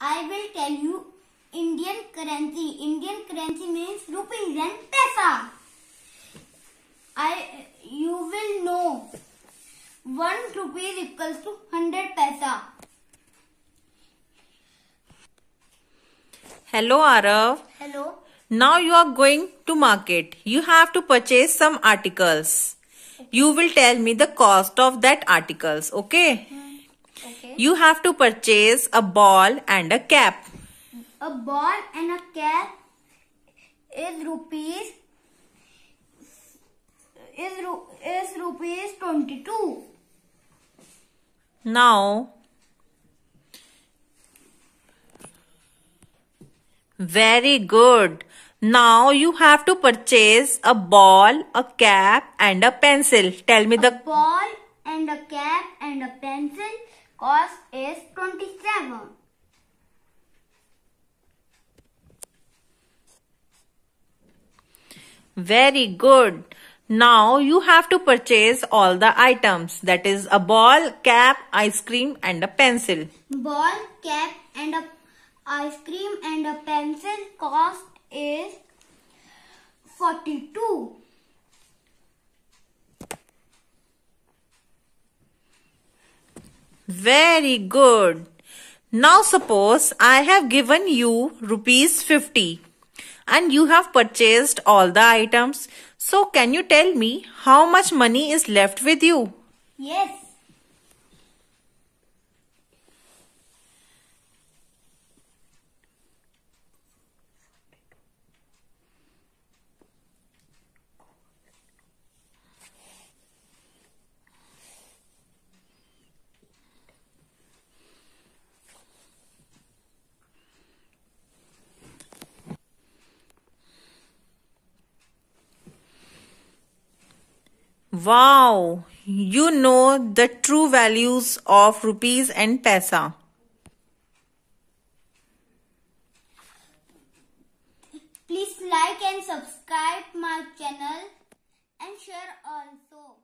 I will tell you Indian currency. Indian currency means rupees and paisa. I you will know one rupees equals to hundred paisa. Hello Arav. Hello. Now you are going to market. You have to purchase some articles. You will tell me the cost of that articles. Okay. Hmm you have to purchase a ball and a cap. A ball and a cap is rupees is, is rupees 22. Now, very good. Now you have to purchase a ball, a cap and a pencil. Tell me a the... ball and a cap and a pencil Cos is 27. Very good. Now you have to purchase all the items that is a ball, cap, ice cream and a pencil. Ball, cap and a ice cream and a pencil cost is 42. Very good. Now suppose I have given you rupees 50 and you have purchased all the items. So can you tell me how much money is left with you? Yes. Wow, you know the true values of rupees and paisa. Please like and subscribe my channel and share also.